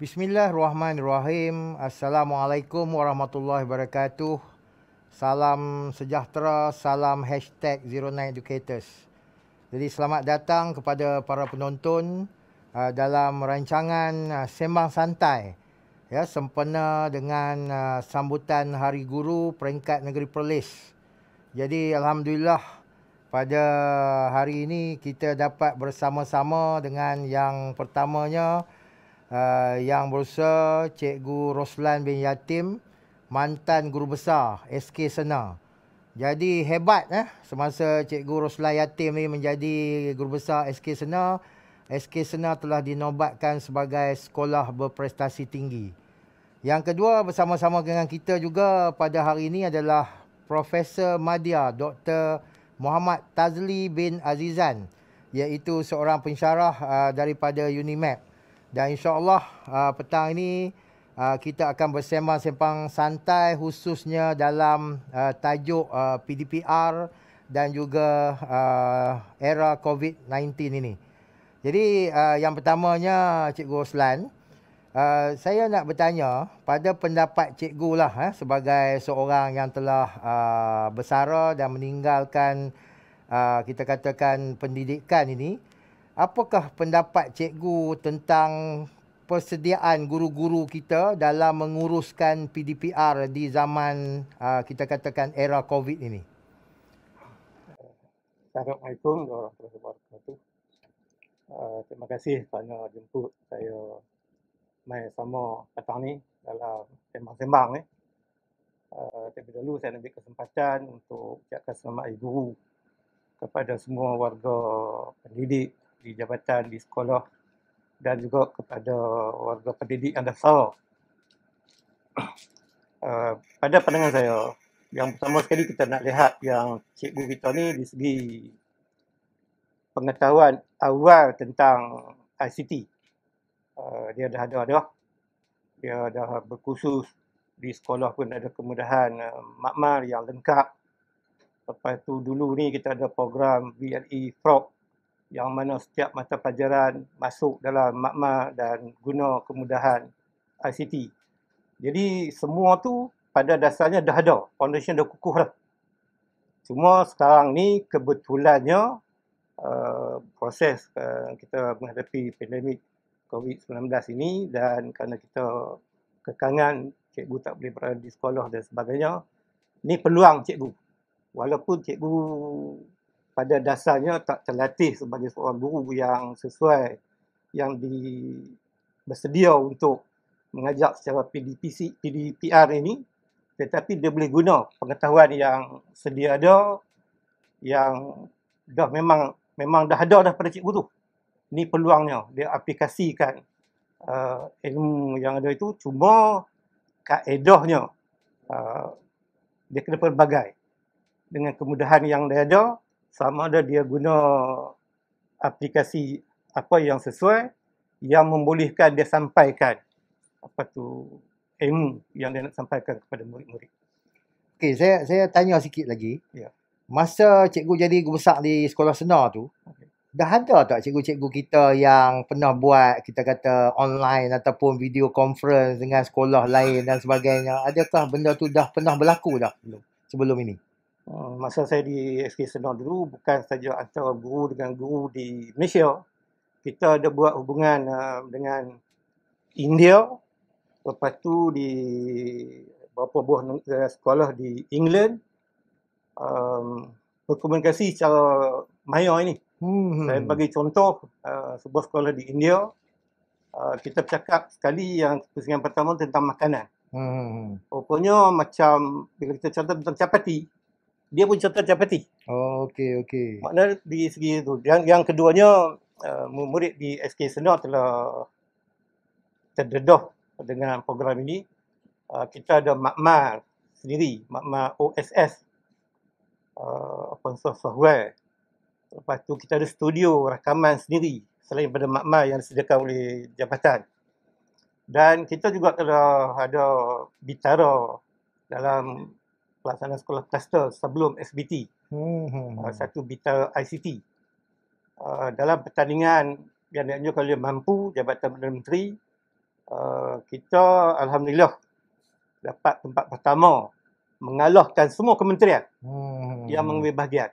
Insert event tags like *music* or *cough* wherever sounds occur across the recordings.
Bismillahirrahmanirrahim. Assalamualaikum warahmatullahi wabarakatuh. Salam sejahtera, salam hashtag Zero Nine Educators. Jadi selamat datang kepada para penonton uh, dalam rancangan uh, Sembang Santai. Ya, sempena dengan uh, sambutan Hari Guru peringkat negeri Perlis. Jadi Alhamdulillah pada hari ini kita dapat bersama-sama dengan yang pertamanya uh, yang berusaha Cikgu Roslan bin Yatim mantan guru besar SK Sena. Jadi hebat eh semasa Cikgu Roslan Yatim ni menjadi guru besar SK Sena, SK Sena telah dinobatkan sebagai sekolah berprestasi tinggi. Yang kedua bersama-sama dengan kita juga pada hari ini adalah Profesor Madia Dr. Muhammad Tazli bin Azizan iaitu seorang pensyarah uh, daripada UNIMAP. Dan insyaAllah uh, petang ini uh, kita akan bersembang-sembang santai khususnya dalam uh, tajuk uh, PDPR dan juga uh, era COVID-19 ini. Jadi uh, yang pertamanya Cikgu Roslan, uh, saya nak bertanya pada pendapat Cikgu lah eh, sebagai seorang yang telah uh, bersara dan meninggalkan uh, kita katakan pendidikan ini apakah pendapat cikgu tentang persediaan guru-guru kita dalam menguruskan PDPR di zaman uh, kita katakan era COVID ini? Assalamualaikum warahmatullahi wabarakatuh. Uh, terima kasih kerana jemput saya mai sama petang ni dalam sembang-sembang ni. Uh, dahulu saya ambil kesempatan untuk ucapkan selamat hari guru kepada semua warga pendidik di jabatan di sekolah dan juga kepada warga pendidik yang dasar. Uh, *clears throat* pada pandangan saya, yang pertama sekali kita nak lihat yang cikgu kita ni di segi pengetahuan awal tentang ICT. Uh, ah, dia dah ada dah. Dia dah berkhusus di sekolah pun ada kemudahan uh, makmal yang lengkap. Lepas tu dulu ni kita ada program VLE Frog yang mana setiap mata pelajaran masuk dalam makma dan guna kemudahan ICT. Jadi semua tu pada dasarnya dah ada, foundation dah kukuh lah. Cuma sekarang ni kebetulannya uh, proses uh, kita menghadapi pandemik COVID-19 ini dan kerana kita kekangan cikgu tak boleh berada di sekolah dan sebagainya, ni peluang cikgu. Walaupun cikgu pada dasarnya tak terlatih sebagai seorang guru yang sesuai yang di bersedia untuk mengajar secara PDPC, PDPR ini tetapi dia boleh guna pengetahuan yang sedia ada yang dah memang memang dah ada dah pada cikgu tu. Ini peluangnya dia aplikasikan uh, ilmu yang ada itu cuma kaedahnya uh, dia kena pelbagai dengan kemudahan yang dia ada sama ada dia guna aplikasi apa yang sesuai yang membolehkan dia sampaikan apa tu ilmu yang dia nak sampaikan kepada murid-murid. Okey, saya saya tanya sikit lagi. Ya. Masa cikgu jadi guru besar di sekolah sena tu, okay. dah ada tak cikgu-cikgu kita yang pernah buat kita kata online ataupun video conference dengan sekolah lain dan sebagainya? Adakah benda tu dah pernah berlaku dah sebelum ini? Hmm, masa saya di SK Senor dulu bukan saja antara guru dengan guru di Malaysia kita ada buat hubungan uh, dengan India lepas tu di beberapa buah eh, sekolah di England um, berkomunikasi secara maya ini hmm. saya bagi contoh uh, sebuah sekolah di India uh, kita bercakap sekali yang pusingan pertama tentang makanan hmm. rupanya macam bila kita cerita tentang capati dia pun cerita capati. Oh, okey, okey. Makna di segi itu. Yang, yang keduanya, uh, murid di SK Senor telah terdedah dengan program ini. Uh, kita ada makmal sendiri, makmal OSS, uh, eh, open source software. Lepas tu kita ada studio rakaman sendiri selain daripada makmal yang disediakan oleh jabatan. Dan kita juga telah ada bitara dalam pelaksanaan sekolah kluster sebelum SBT. Hmm. Uh, satu bita ICT. Uh, dalam pertandingan yang kalau dia Mampu, Jabatan Perdana Menteri, uh, kita Alhamdulillah dapat tempat pertama mengalahkan semua kementerian hmm. yang mengambil bahagian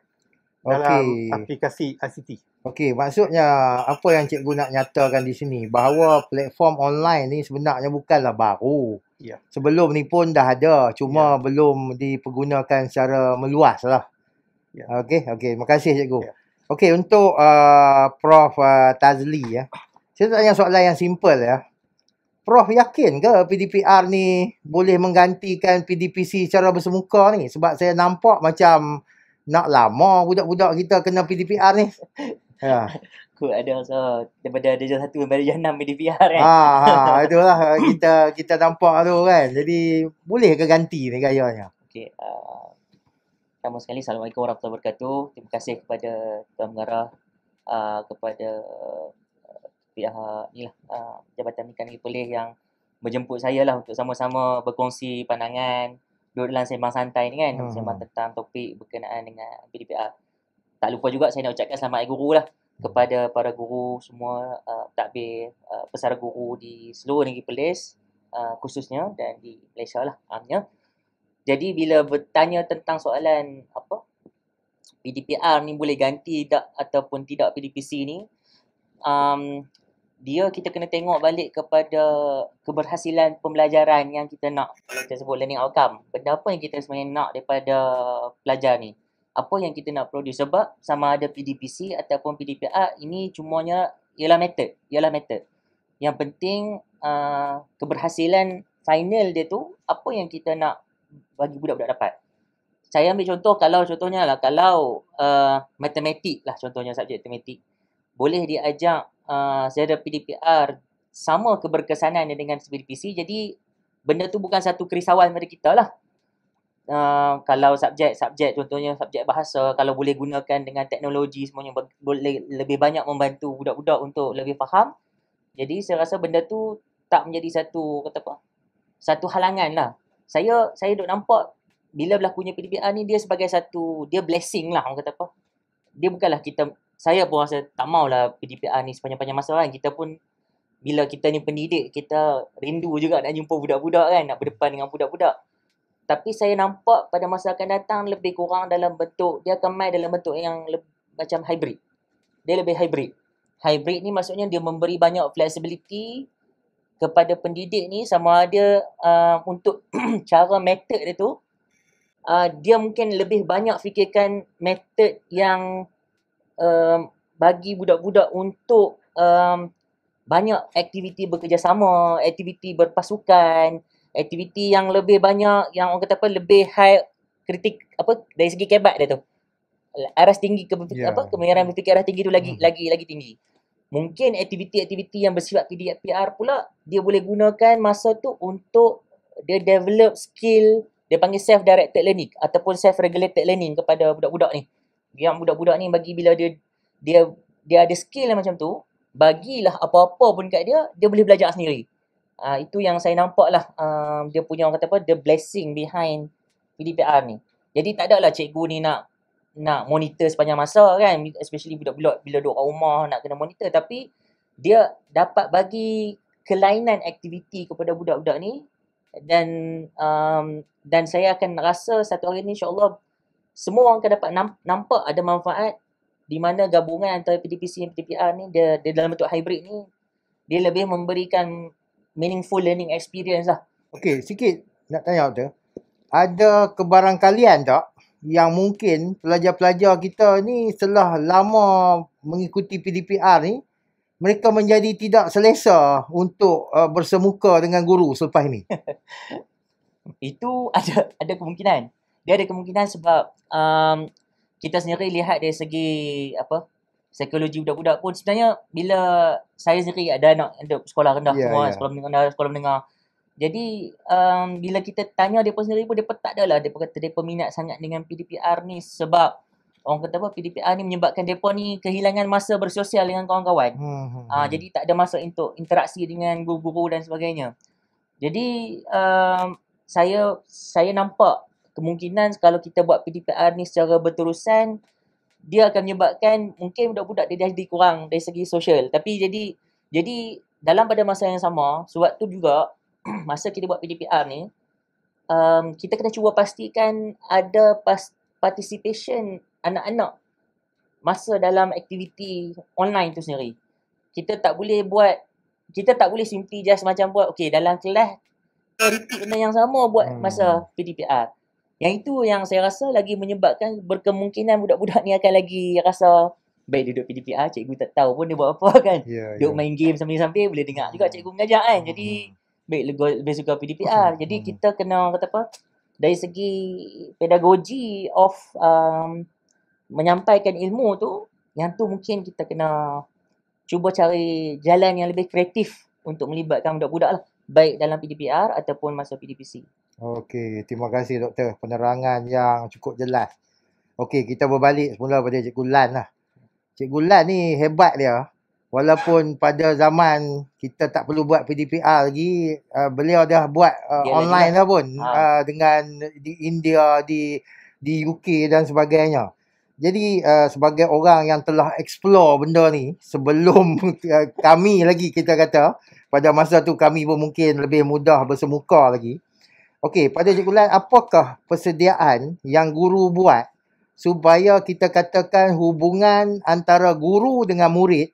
dalam aplikasi ICT. Okey, maksudnya apa yang cikgu nak nyatakan di sini bahawa platform online ni sebenarnya bukanlah baru. Ya. Sebelum ni pun dah ada, cuma yeah. belum dipergunakan secara meluaslah. Ya. Okey, okey. Terima kasih cikgu. Yeah. Okey, untuk uh, Prof uh, Tazli ya. Saya tanya soalan yang simple ya. Prof yakin ke PDPR ni boleh menggantikan PDPC secara bersemuka ni sebab saya nampak macam nak lama budak-budak kita kena PDPR ni. Ha. Kut ada so daripada ada jam 1 sampai jam 6 PDPR kan. Ha ha *laughs* itulah kita kita nampak tu kan. Jadi boleh ke ganti ni gayanya? Okey. Uh, pertama sekali Assalamualaikum warahmatullahi wabarakatuh. Terima kasih kepada Tuan Mengarah uh, kepada uh, pihak ni lah uh, Jabatan Mekanik Pelih yang menjemput saya lah untuk sama-sama berkongsi pandangan duduk dalam sembang santai ni kan hmm. sembang tentang topik berkenaan dengan PDPR tak lupa juga saya nak ucapkan selamat hari guru lah hmm. kepada para guru semua uh, takbir uh, pesara guru di seluruh negeri Perlis uh, khususnya dan di Malaysia lah amnya jadi bila bertanya tentang soalan apa PDPR ni boleh ganti tak ataupun tidak PDPC ni um, dia kita kena tengok balik kepada keberhasilan pembelajaran yang kita nak kita sebut learning outcome benda apa yang kita sebenarnya nak daripada pelajar ni apa yang kita nak produce sebab sama ada PDPC ataupun PDPA ini cumanya ialah method ialah method yang penting uh, keberhasilan final dia tu apa yang kita nak bagi budak-budak dapat saya ambil contoh kalau contohnya lah kalau uh, matematik lah contohnya subjek matematik boleh diajak Ah, PDPR sama keberkesanannya dengan SPDPC jadi benda tu bukan satu kerisauan pada kita lah uh, kalau subjek, subjek contohnya subjek bahasa kalau boleh gunakan dengan teknologi semuanya boleh lebih banyak membantu budak-budak untuk lebih faham jadi saya rasa benda tu tak menjadi satu kata apa satu halangan lah saya saya duk nampak bila berlakunya PDPR ni dia sebagai satu dia blessing lah orang kata apa dia bukanlah kita saya pun rasa tak maulah PDPR ni sepanjang-panjang masa kan. Kita pun bila kita ni pendidik, kita rindu juga nak jumpa budak-budak kan, nak berdepan dengan budak-budak. Tapi saya nampak pada masa akan datang lebih kurang dalam bentuk, dia akan main dalam bentuk yang macam hybrid. Dia lebih hybrid. Hybrid ni maksudnya dia memberi banyak flexibility kepada pendidik ni sama ada uh, untuk *clears throat* cara method dia tu, uh, dia mungkin lebih banyak fikirkan method yang um, bagi budak-budak untuk um, banyak aktiviti bekerjasama, aktiviti berpasukan, aktiviti yang lebih banyak yang orang kata apa lebih high kritik apa dari segi kebat dia tu. Aras tinggi ke yeah. apa kemahiran berfikir aras tinggi tu lagi hmm. lagi lagi tinggi. Mungkin aktiviti-aktiviti yang bersifat PDPR pula dia boleh gunakan masa tu untuk dia develop skill dia panggil self directed learning ataupun self regulated learning kepada budak-budak ni. Uh, yang budak-budak ni bagi bila dia dia dia ada skill macam tu, bagilah apa-apa pun kat dia, dia boleh belajar sendiri. Ah uh, itu yang saya nampak lah um, ah, dia punya orang kata apa the blessing behind PDPR ni. Jadi tak ada lah cikgu ni nak nak monitor sepanjang masa kan especially budak-budak bila duduk kat rumah nak kena monitor tapi dia dapat bagi kelainan aktiviti kepada budak-budak ni dan um, dan saya akan rasa satu hari ni insyaAllah semua orang akan dapat nampak ada manfaat di mana gabungan antara PDPC dan PDPR ni dia, dia dalam bentuk hybrid ni dia lebih memberikan meaningful learning experience lah. Okey, sikit nak tanya tu. Ada kebarangkalian tak yang mungkin pelajar-pelajar kita ni setelah lama mengikuti PDPR ni mereka menjadi tidak selesa untuk uh, bersemuka dengan guru selepas ini. *laughs* Itu ada ada kemungkinan dia ada kemungkinan sebab um, kita sendiri lihat dari segi apa psikologi budak-budak pun sebenarnya bila saya sendiri ada anak sekolah rendah yeah, semua yeah. sekolah menengah sekolah menengah jadi um, bila kita tanya depa sendiri pun depa tak adalah depa kata depa minat sangat dengan PDPR ni sebab orang kata apa PDPR ni menyebabkan depa ni kehilangan masa bersosial dengan kawan-kawan. Hmm, hmm, uh, hmm. Ah, jadi tak ada masa untuk interaksi dengan guru-guru dan sebagainya. Jadi um, saya saya nampak kemungkinan kalau kita buat PDPR ni secara berterusan dia akan menyebabkan mungkin budak-budak dia jadi kurang dari segi sosial tapi jadi jadi dalam pada masa yang sama sebab tu juga *clears throat* masa kita buat PDPR ni um, kita kena cuba pastikan ada pas participation anak-anak masa dalam aktiviti online tu sendiri kita tak boleh buat kita tak boleh simply just macam buat okey dalam kelas repeat benda yang sama buat hmm. masa PDPR yang itu yang saya rasa lagi menyebabkan berkemungkinan budak-budak ni akan lagi rasa baik duduk PDPR, cikgu tak tahu pun dia buat apa *laughs* kan. Yeah, duduk yeah. main game sambil-sambil boleh dengar juga cikgu mengajar kan. Jadi mm baik lebih suka PDPR. Mm-hmm. Mhm. Jadi kita kena kata apa dari segi pedagogi of um, menyampaikan ilmu tu yang tu mungkin kita kena cuba cari jalan yang lebih kreatif untuk melibatkan budak-budak lah. Baik dalam PDPR ataupun masa PDPC. Okey, terima kasih doktor penerangan yang cukup jelas. Okey, kita berbalik semula pada Cikgu Lan lah. Cikgu Lan ni hebat dia. Walaupun pada zaman kita tak perlu buat PDPR lagi, uh, beliau dah buat uh, eh, yeah, online lah pun ha. uh, dengan di India, di di UK dan sebagainya. Jadi uh, sebagai orang yang telah explore benda ni sebelum *laughs* kami lagi kita kata pada masa tu kami pun mungkin lebih mudah bersemuka lagi. Okey, pada Cikgu Lan, apakah persediaan yang guru buat supaya kita katakan hubungan antara guru dengan murid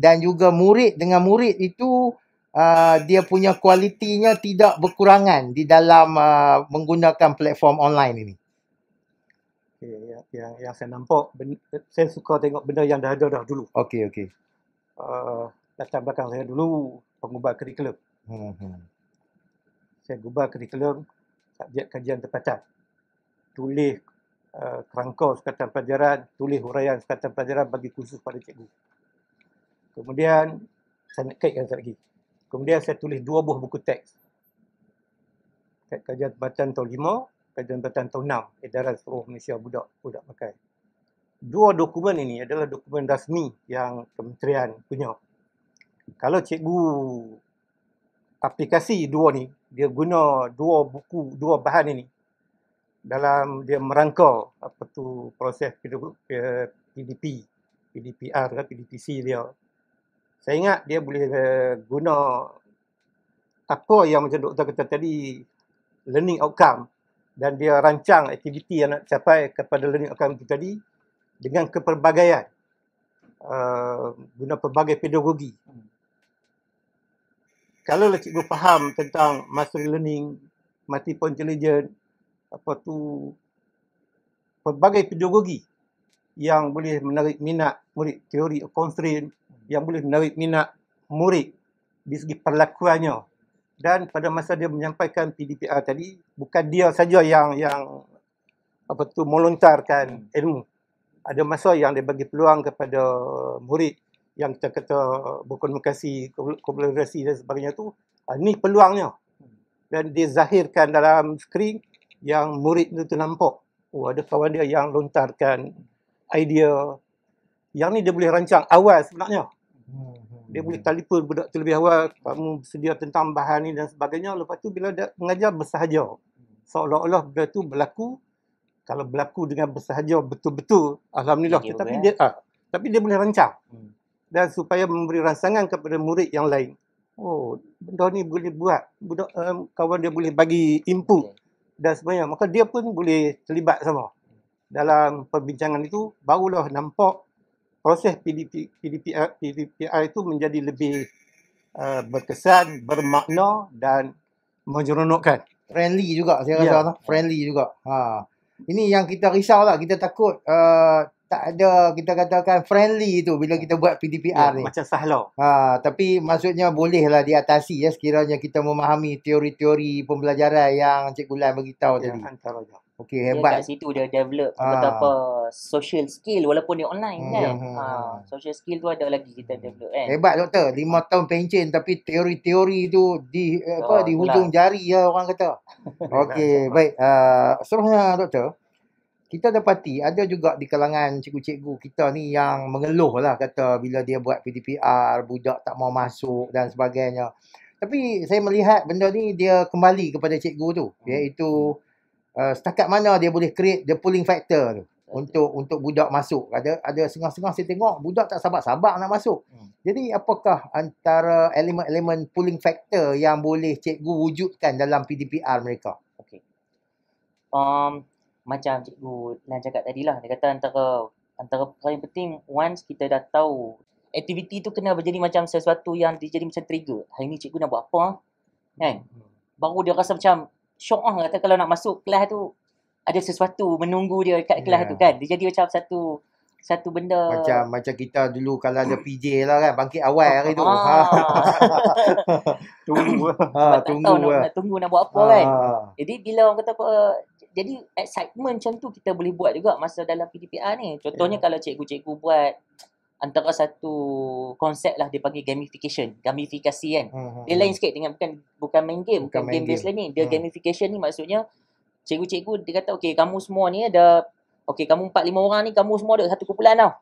dan juga murid dengan murid itu uh, dia punya kualitinya tidak berkurangan di dalam uh, menggunakan platform online ini. Okay, yang, yang, yang saya nampak, ben, saya suka tengok benda yang dah ada dah dulu. Okey, okey. Uh, latar belakang saya dulu, pengubah kurikulum. Hmm, hmm saya gubah kurikulum subjek kajian tempatan. Tulis uh, eh, kerangka sekatan pelajaran, tulis huraian sekatan pelajaran bagi khusus pada cikgu. Kemudian, saya nak kaitkan lagi. Kemudian saya tulis dua buah buku teks. Kajian tempatan tahun 5, kajian tempatan tahun 6, edaran seluruh Malaysia budak, budak pakai. Dua dokumen ini adalah dokumen rasmi yang kementerian punya. Kalau cikgu aplikasi dua ni, dia guna dua buku, dua bahan ini dalam dia merangka apa tu proses PDP, PDPR ke PDPC dia. Saya ingat dia boleh eh, guna apa yang macam doktor kata tadi learning outcome dan dia rancang aktiviti yang nak capai kepada learning outcome itu tadi dengan keperbagaian uh, eh, guna pelbagai pedagogi kalau lah cikgu faham tentang mastery learning, multiple intelligence, apa tu pelbagai pedagogi yang boleh menarik minat murid teori of constraint yang boleh menarik minat murid di segi perlakuannya dan pada masa dia menyampaikan PDPR tadi bukan dia saja yang yang apa tu melontarkan ilmu ada masa yang dia bagi peluang kepada murid yang kita kata berkomunikasi, kolaborasi dan sebagainya tu, uh, ni peluangnya. Dan dia zahirkan dalam skrin yang murid itu tu nampak. Oh, ada kawan dia yang lontarkan idea. Yang ni dia boleh rancang awal sebenarnya. Dia boleh telefon budak tu lebih awal, kamu sedia tentang bahan ni dan sebagainya. Lepas tu bila dia mengajar bersahaja. Seolah-olah benda tu berlaku, kalau berlaku dengan bersahaja betul-betul, Alhamdulillah. Tapi dia, eh. ah, tapi dia boleh rancang. Hmm dan supaya memberi rangsangan kepada murid yang lain. Oh, benda ni boleh buat. Budak, um, kawan dia boleh bagi input dan sebagainya. Maka dia pun boleh terlibat sama. Dalam perbincangan itu, barulah nampak proses PDP, PDPR, PDPR itu menjadi lebih uh, berkesan, bermakna dan menjeronokkan. Friendly juga saya rasa. Yeah. Friendly juga. Ha. Ini yang kita risau lah. Kita takut uh, tak ada kita katakan friendly tu bila kita buat PDPR ya, ni. Macam sahlo. Ha, tapi maksudnya bolehlah diatasi ya sekiranya kita memahami teori-teori pembelajaran yang Cikgu Lan beritahu ya, tadi. Antaranya. Okey hebat. Dia kat situ dia develop ha. betapa social skill walaupun dia online hmm. kan. Hmm, ha hmm. social skill tu ada lagi kita develop kan. Hebat doktor. 5 tahun pencen tapi teori-teori tu di so, apa oh, di hujung jari ya orang kata. *laughs* Okey baik. Ah uh, seterusnya doktor kita dapati ada juga di kalangan cikgu-cikgu kita ni yang mengeluh lah kata bila dia buat PDPR, budak tak mau masuk dan sebagainya. Tapi saya melihat benda ni dia kembali kepada cikgu tu. Hmm. Iaitu uh, setakat mana dia boleh create the pulling factor untuk untuk budak masuk. Ada ada sengah-sengah saya tengok budak tak sabar-sabar nak masuk. Hmm. Jadi apakah antara elemen-elemen pulling factor yang boleh cikgu wujudkan dalam PDPR mereka? Okay. Um, macam cikgu Lan cakap tadi lah dia kata antara antara perkara yang penting once kita dah tahu aktiviti tu kena berjadi macam sesuatu yang dia jadi macam trigger hari ni cikgu nak buat apa kan hmm. baru dia rasa macam syok ah kata kalau nak masuk kelas tu ada sesuatu menunggu dia dekat kelas yeah. tu kan dia jadi macam satu satu benda macam macam kita dulu kalau ada PJ lah kan bangkit awal hari tu ah. ha. *laughs* tunggu ha, tunggu tahu lah. nak, nak tunggu nak buat apa ha. kan jadi bila orang kata apa jadi excitement macam tu kita boleh buat juga masa dalam PDPR ni. Contohnya yeah. kalau cikgu-cikgu buat antara satu konsep lah dia panggil gamification, gamifikasi kan. Mm-hmm. Dia lain hmm. sikit dengan bukan bukan main game, bukan, bukan game based learning. Dia mm. gamification ni maksudnya cikgu-cikgu dia kata okay kamu semua ni ada okay kamu empat lima orang ni kamu semua ada satu kumpulan tau.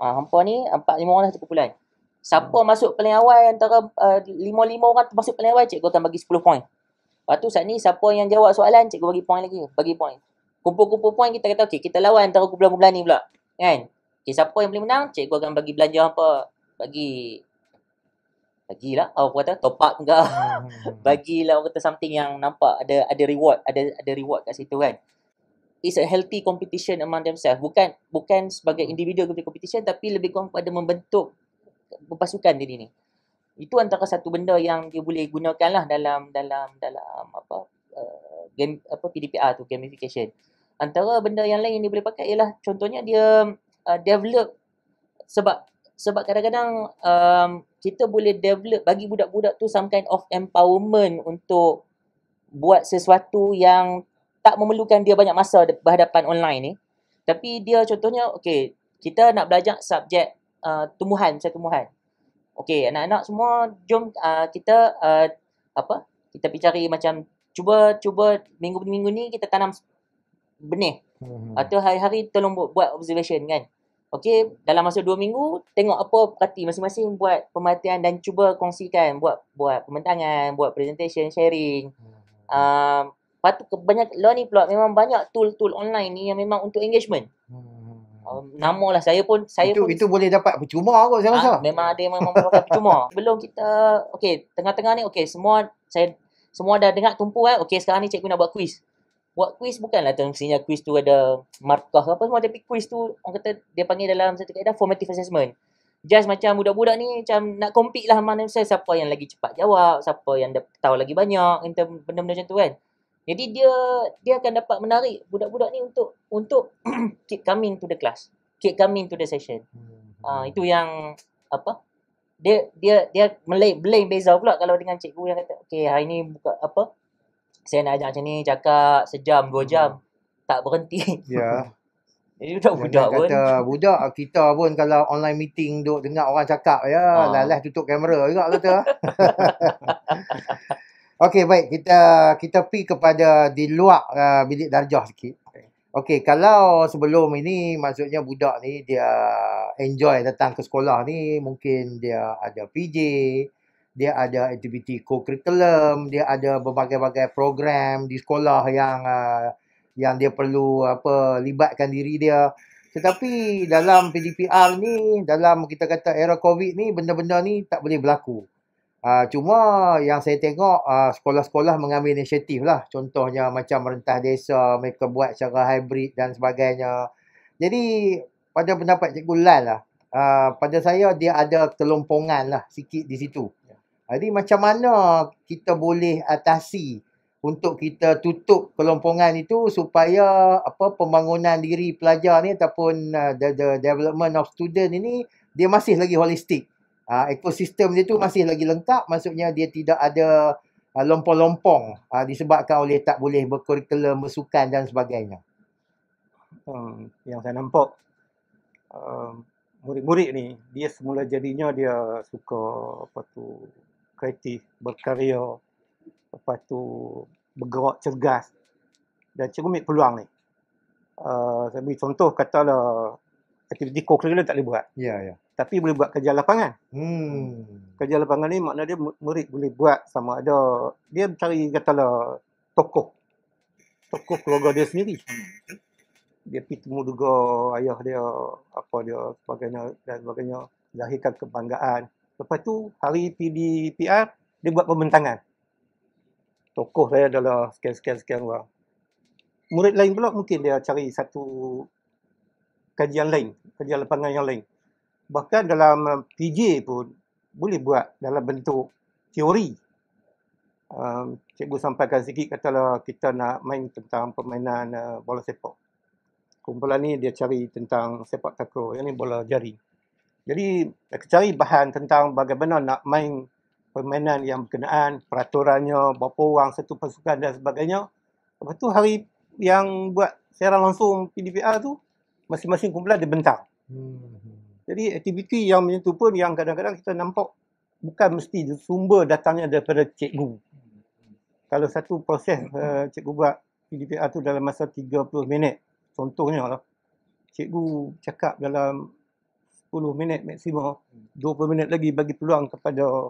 Ah ha, hangpa ni Empat lima orang satu kumpulan. Siapa hmm. masuk paling awal antara eh, lima lima 5 orang masuk paling awal cikgu akan bagi sepuluh point. Hmm. Lepas tu saat ni siapa yang jawab soalan, cikgu bagi poin lagi. Bagi poin. Kumpul-kumpul poin kita kata okey, kita lawan antara kumpulan-kumpulan ni pula. Kan? Okey, siapa yang boleh menang, cikgu akan bagi belanja apa? Bagi bagilah apa kata top up enggak bagilah orang kata something yang nampak ada ada reward ada ada reward kat situ kan it's a healthy competition among themselves bukan bukan sebagai hmm. individu kepada competition tapi lebih kurang pada membentuk pasukan diri ni itu antara satu benda yang dia boleh gunakan lah dalam dalam dalam apa uh, game apa PDPR tu gamification. Antara benda yang lain yang dia boleh pakai ialah contohnya dia uh, develop sebab sebab kadang-kadang um, kita boleh develop bagi budak-budak tu some kind of empowerment untuk buat sesuatu yang tak memerlukan dia banyak masa berhadapan online ni. Tapi dia contohnya okay kita nak belajar subjek uh, tumbuhan, saya tumbuhan. Okey, anak-anak semua, jom uh, kita uh, apa? Kita pergi macam cuba cuba minggu-minggu ni kita tanam benih. hmm Atau ah, hari-hari tolong buat, buat observation kan. Okey, dalam masa dua minggu tengok apa perhati masing-masing buat pematian dan cuba kongsikan buat buat pementangan, buat presentation, sharing. Mm-hmm. Uh, patut banyak ni pula memang banyak tool-tool online ni yang memang untuk engagement. hmm Um, nama lah saya pun saya itu, pun, itu boleh dapat percuma aku saya ha, memang ada yang memang dapat percuma *laughs* belum kita okey tengah-tengah ni okey semua saya semua dah dengar tumpu eh okey sekarang ni cikgu nak buat kuis buat kuis bukanlah tu mestinya kuis tu ada markah apa semua tapi kuis tu orang kata dia panggil dalam satu kaedah formative assessment just macam budak-budak ni macam nak compete lah mana saya siapa yang lagi cepat jawab siapa yang dah tahu lagi banyak benda-benda macam tu kan jadi dia dia akan dapat menarik budak-budak ni untuk untuk *clears throat* keep coming to the class, keep coming to the session. hmm Uh, itu yang apa? Dia dia dia blame, blame beza pula kalau dengan cikgu yang kata, "Okey, hari ni buka apa? Saya nak ajak macam ni, cakap sejam, dua hmm. jam." hmm tak berhenti. Ya. Yeah. budak budak pun. Kata budak kita pun kalau online meeting duk dengar orang cakap ya, ha. Ah. lalas tutup kamera juga kata. *laughs* *laughs* Okey, baik. Kita kita pi kepada di luar uh, bilik darjah sikit. Okey, kalau sebelum ini maksudnya budak ni dia enjoy datang ke sekolah ni, mungkin dia ada PJ, dia ada aktiviti co-curriculum, dia ada berbagai-bagai program di sekolah yang uh, yang dia perlu apa libatkan diri dia. Tetapi dalam PDPR ni, dalam kita kata era COVID ni, benda-benda ni tak boleh berlaku. Uh, cuma yang saya tengok uh, sekolah-sekolah mengambil inisiatif lah. Contohnya macam rentah desa, mereka buat secara hybrid dan sebagainya. Jadi pada pendapat Cikgu Lal lah, uh, pada saya dia ada kelompongan lah sikit di situ. Jadi macam mana kita boleh atasi untuk kita tutup kelompongan itu supaya apa pembangunan diri pelajar ni ataupun uh, the, the development of student ini dia masih lagi holistik uh, ekosistem dia tu masih lagi lengkap maksudnya dia tidak ada uh, lompong-lompong uh, disebabkan oleh tak boleh berkurikulum bersukan dan sebagainya. Hmm, yang saya nampak um, murid-murid ni dia semula jadinya dia suka apa tu kreatif, berkarya, apa tu bergerak cergas dan cermin peluang ni. Uh, saya beri contoh katalah aktiviti kokurikulum tak boleh buat. Ya yeah, ya. Yeah tapi boleh buat kerja lapangan. Hmm. Kerja lapangan ni makna dia murid boleh buat sama ada dia cari katalah tokoh tokoh keluarga dia sendiri. Dia pergi temu juga ayah dia, apa dia sebagainya dan sebagainya. Zahirkan kebanggaan. Lepas tu hari PDPR dia buat pembentangan. Tokoh saya adalah sekian-sekian-sekian orang. Murid lain pula mungkin dia cari satu kajian lain, kajian lapangan yang lain bahkan dalam PJ um, pun boleh buat dalam bentuk teori. Um, cikgu sampaikan sikit katalah kita nak main tentang permainan uh, bola sepak. Kumpulan ni dia cari tentang sepak takraw, yang ni bola jari. Jadi kita cari bahan tentang bagaimana nak main permainan yang berkenaan, peraturannya, berapa orang satu pasukan dan sebagainya. Lepas tu hari yang buat siaran langsung PDPR tu, masing-masing kumpulan dia bentang. Hmm. hmm. Jadi aktiviti yang menyentuh pun yang kadang-kadang kita nampak bukan mesti sumber datangnya daripada cikgu. Kalau satu proses uh, cikgu buat PDPR tu dalam masa 30 minit contohnya lah. Cikgu cakap dalam 10 minit maksimum, 20 minit lagi bagi peluang kepada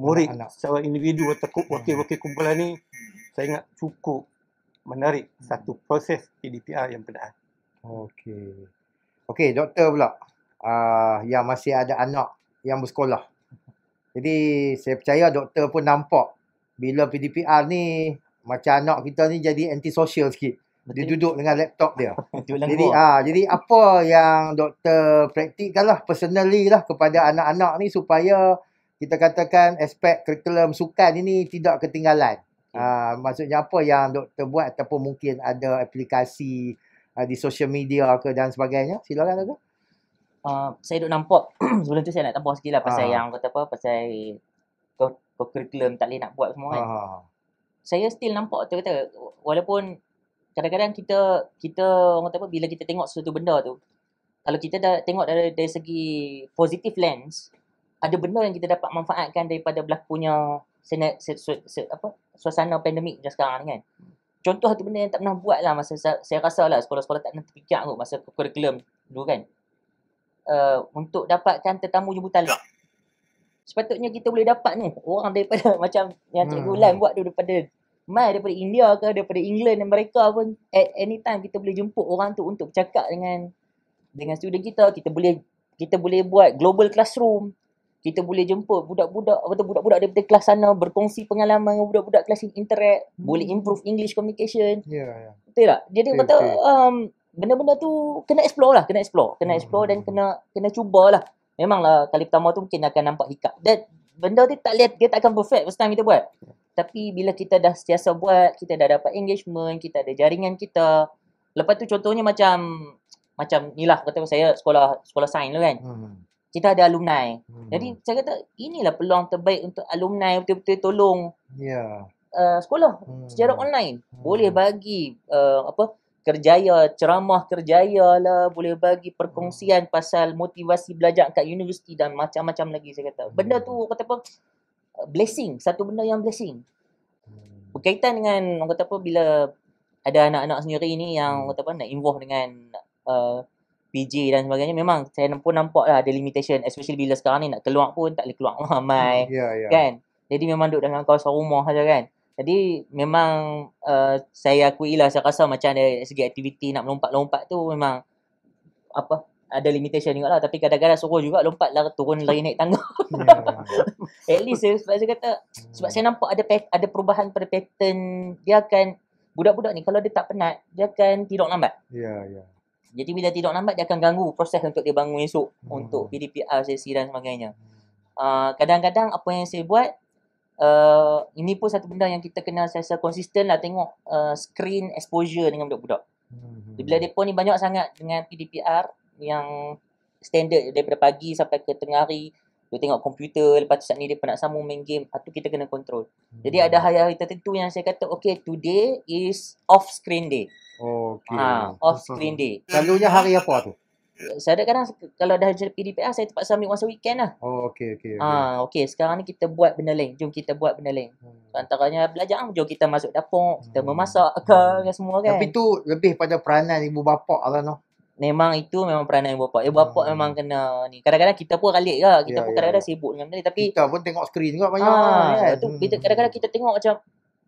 murid Anak-anak. secara individu atau wakil-wakil kumpulan ni saya ingat cukup menarik satu proses PDPR yang benar. Okey. Okey, doktor pula uh, yang masih ada anak yang bersekolah. Jadi saya percaya doktor pun nampak bila PDPR ni macam anak kita ni jadi antisocial sikit. Dia duduk dengan laptop dia. *laughs* jadi uh, jadi apa yang doktor praktikkan lah personally lah kepada anak-anak ni supaya kita katakan aspek curriculum sukan ini tidak ketinggalan. Okay. Ah, maksudnya apa yang doktor buat ataupun mungkin ada aplikasi uh, di social media ke dan sebagainya. Silakan doktor. Uh, saya duk nampak *clears throat* sebelum tu saya nak tambah sikit lah pasal uh. yang kata apa pasal curriculum tak boleh nak buat semua kan. Uh. Saya still nampak tu kata walaupun kadang-kadang kita kita orang kata apa bila kita tengok sesuatu benda tu kalau kita dah tengok dari, dari segi positif lens ada benda yang kita dapat manfaatkan daripada berlakunya senet apa suasana pandemik macam sekarang ni kan. Contoh satu benda yang tak pernah buat lah masa saya, saya rasa lah sekolah-sekolah tak pernah terfikir kot masa curriculum dulu kan uh, untuk dapatkan tetamu jemputan lah. Sepatutnya kita boleh dapat ni orang daripada *laughs* macam yang Cikgu hmm. Lan buat tu daripada Mai daripada India ke daripada England dan mereka pun at any time kita boleh jemput orang tu untuk bercakap dengan dengan student kita kita boleh kita boleh buat global classroom kita boleh jemput budak-budak apa tu budak-budak daripada kelas sana berkongsi pengalaman dengan budak-budak kelas interact hmm. boleh improve english communication ya yeah, yeah. betul tak jadi okay, betul okay. um benda-benda tu kena explore lah, kena explore, kena hmm. explore dan kena kena cubalah. Memanglah kali pertama tu mungkin akan nampak hikap. Dan benda tu tak lihat dia tak akan perfect first time kita buat. Tapi bila kita dah sentiasa buat, kita dah dapat engagement, kita ada jaringan kita. Lepas tu contohnya macam macam nilah kata saya sekolah sekolah sains tu kan. Hmm. Kita ada alumni. Hmm. Jadi saya kata inilah peluang terbaik untuk alumni betul-betul tolong. Ya. Yeah. Uh, sekolah hmm. secara online hmm. boleh bagi uh, apa kerjaya, ceramah kerjaya lah, boleh bagi perkongsian hmm. pasal motivasi belajar kat universiti dan macam-macam lagi saya kata. Benda tu hmm. kata apa eh, blessing, satu benda yang blessing. Hmm. Berkaitan dengan orang kata apa bila ada anak-anak sendiri ni yang hmm. kata apa nak involve dengan uh, eh, PJ dan sebagainya memang saya pun nampak lah ada limitation especially bila sekarang ni nak keluar pun tak boleh keluar *laughs* ramai yeah, yeah. Ya. kan jadi memang duduk dalam kawasan rumah saja kan jadi memang uh, saya akui lah saya rasa macam ada segi aktiviti nak melompat-lompat tu memang apa ada limitation juga lah tapi kadang-kadang suruh juga lompat lah turun lari naik tangga. Yeah. Hmm. *laughs* At least eh, sebab saya kata sebab saya nampak ada ada perubahan pada pattern dia akan budak-budak ni kalau dia tak penat dia akan tidur lambat. Ya yeah, ya. Yeah. Jadi bila tidur lambat dia akan ganggu proses untuk dia bangun esok mm. untuk hmm. PDPR sesi dan sebagainya. Uh, kadang-kadang apa yang saya buat uh, ini pun satu benda yang kita kena saya konsisten lah tengok uh, screen exposure dengan budak-budak. Hmm. Bila depa ni banyak sangat dengan PDPR yang standard daripada pagi sampai ke tengah hari dia tengok komputer lepas tu saat ni dia nak sambung main game lepas ah, kita kena control hmm. jadi ada hmm. hari-hari tertentu yang saya kata okay today is off screen day oh, okay. ha, off screen day selalunya hari apa tu saya kadang kalau dah jadi PDPR saya terpaksa ambil masa weekend lah. Oh okey okey. Okay. Ah okey sekarang ni kita buat benda lain. Jom kita buat benda lain. Hmm. Antaranya belajar lah. jom kita masuk dapur, kita hmm. memasak ke hmm. semua kan. Tapi tu lebih pada peranan ibu bapa lah no. Memang itu memang peranan ibu bapa. Ibu bapa hmm. memang kena ni. Kadang-kadang kita pun ralik lah. Kita yeah, pun ya, kadang-kadang yeah. sibuk dengan benda ni tapi kita pun tengok skrin juga banyak. Ah, lah, kan? tu, hmm. kadang-kadang kita tengok macam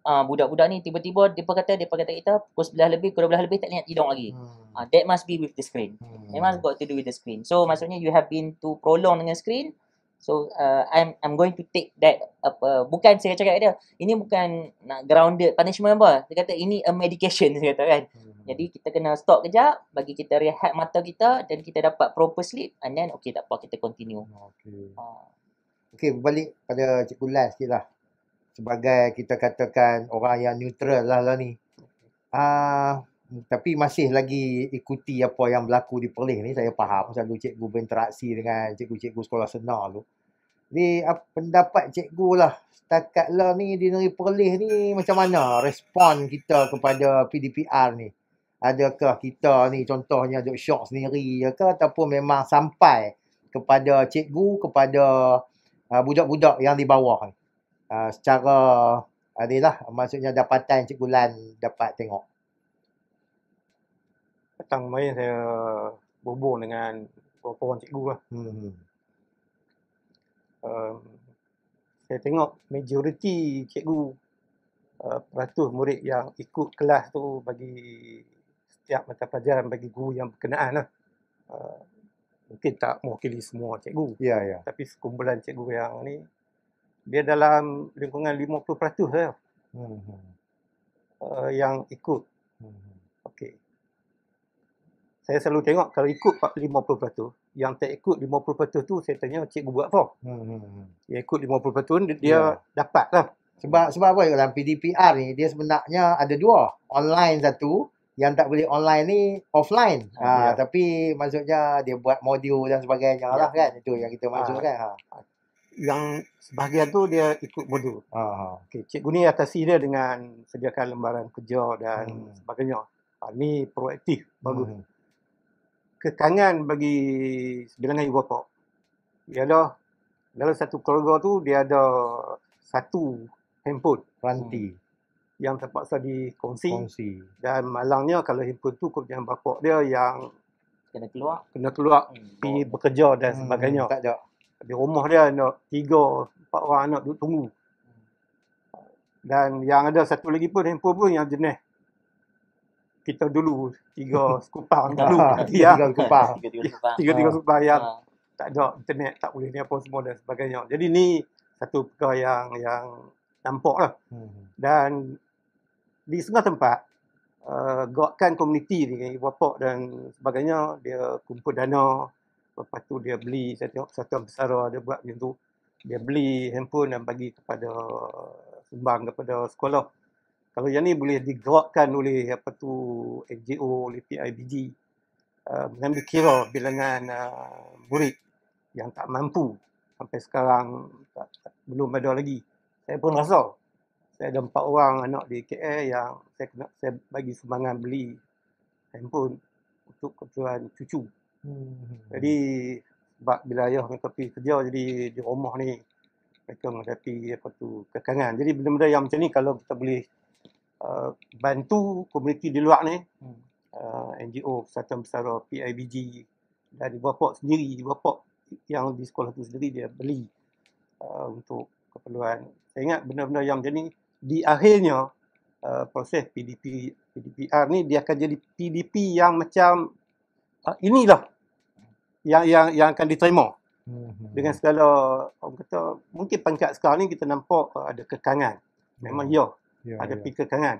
uh, budak-budak ni tiba-tiba depa kata depa kata kita pukul sebelah lebih pukul 12 lebih tak niat hidung lagi. Hmm. Uh, that must be with the screen. Hmm. It must got to do with the screen. So maksudnya you have been to prolong dengan screen. So uh, I'm I'm going to take that apa uh, bukan saya cakap dia. Ini bukan nak grounded punishment apa. Dia kata ini a medication dia *laughs* kata kan. Hmm. Jadi kita kena stop kejap bagi kita rehat mata kita dan kita dapat proper sleep and then okay tak apa kita continue. Hmm, okay. Uh. Ah. Okay, balik pada cikgu Lan sikit lah sebagai kita katakan orang yang neutral lah lah ni. ah tapi masih lagi ikuti apa yang berlaku di Perlis ni saya faham selalu cikgu berinteraksi dengan cikgu-cikgu sekolah senar tu. Jadi apa pendapat cikgu lah setakat lah ni di negeri Perlis ni macam mana respon kita kepada PDPR ni? Adakah kita ni contohnya duk syok sendiri ya ke ataupun memang sampai kepada cikgu kepada uh, budak-budak yang di bawah ni? Ah, secara adalah ah, maksudnya dapatan cikgu Lan dapat tengok. Petang main saya bubuh dengan beberapa orang cikgu lah. Hmm. Uh, saya tengok majoriti cikgu uh, peratus murid yang ikut kelas tu bagi setiap mata pelajaran bagi guru yang berkenaan lah. Uh, mungkin tak mewakili semua cikgu. Ya, ya. Tapi sekumpulan cikgu yang ni dia dalam lingkungan 50% lah. Hmm. Uh, yang ikut. Hmm. Okey. Saya selalu tengok kalau ikut 50%, yang tak ikut 50% tu saya tanya cikgu buat apa? Hmm. hmm, hmm. Yang ikut 50% dia, yeah. dia dapat lah. Sebab, sebab apa dalam PDPR ni, dia sebenarnya ada dua. Online satu, yang tak boleh online ni offline. ha, yeah. Ya. Ah, tapi maksudnya dia buat modul dan sebagainya yeah. lah kan. Itu yang kita maksudkan. Ah. Ha. Ah. Ha yang sebahagian tu dia ikut modul. Ah. ah. Okay. Cikgu ni atasi dia dengan sediakan lembaran kerja dan hmm. sebagainya. Ha, ni proaktif, bagus. Hmm. Kekangan bagi sebilangan ibu bapa dah dalam satu keluarga tu dia ada satu handphone. Ranti. Hmm yang terpaksa dikongsi Kongsi. dan malangnya kalau himpun tu kepunyaan bapak dia yang kena keluar kena keluar hmm. pergi bekerja dan hmm, sebagainya tak ada di rumah dia ada tiga empat orang anak duduk tunggu dan yang ada satu lagi pun handphone pun yang jenis kita dulu tiga *laughs* sekupang dulu *laughs* ya. tiga sekupang tiga tiga ah. sekupang yang ha. tak ada internet tak boleh ni apa semua dan sebagainya jadi ni satu perkara yang yang nampak lah hmm. dan di setengah tempat uh, eh, gerakan komuniti ni bapak dan sebagainya dia kumpul dana lepas tu dia beli satu besar dia buat macam tu dia beli handphone dan bagi kepada sumbang kepada sekolah kalau yang ni boleh digerakkan oleh apa tu NGO oleh PIBG uh, ah, mengambil kira bilangan ah, murid yang tak mampu sampai sekarang tak, tak, belum ada lagi saya pun rasa saya ada empat orang anak di KL yang saya, kena, saya bagi sumbangan beli handphone untuk keperluan cucu. Hmm. Jadi sebab bila ayah mereka pergi kerja jadi di rumah ni mereka menghadapi apa tu kekangan. Jadi benda-benda yang macam ni kalau kita boleh uh, bantu komuniti di luar ni hmm. uh, NGO Persatuan Besar PIBG dan ibu bapa sendiri ibu bapa yang di sekolah tu sendiri dia beli uh, untuk keperluan. Saya ingat benda-benda yang macam ni di akhirnya uh, proses PDP PDPR ni dia akan jadi PDP yang macam ha, inilah yang yang yang akan diterima mhm. dengan segala orang kata mungkin pangkat sekarang ni kita nampak uh, ada kekangan memang hmm. ya, ya ada ya. kekangan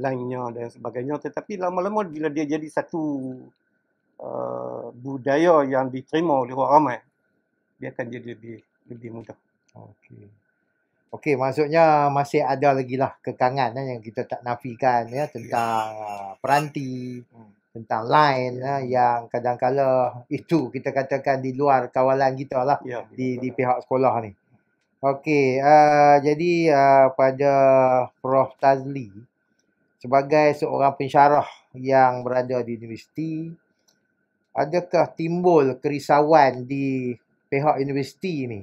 lainnya dan sebagainya tetapi lama-lama bila dia jadi satu uh, budaya yang diterima oleh orang ramai dia akan jadi lebih lebih mudah okey okey maksudnya masih ada lagi lah kekangan eh, yang kita tak nafikan ya tentang ya. uh, peranti hmm tentang lain yeah. Ya. yang kadang kadangkala itu kita katakan di luar kawalan kita lah yeah, di, di pihak sekolah ni. Okey, uh, jadi uh, pada Prof. Tazli sebagai seorang pensyarah yang berada di universiti, adakah timbul kerisauan di pihak universiti ni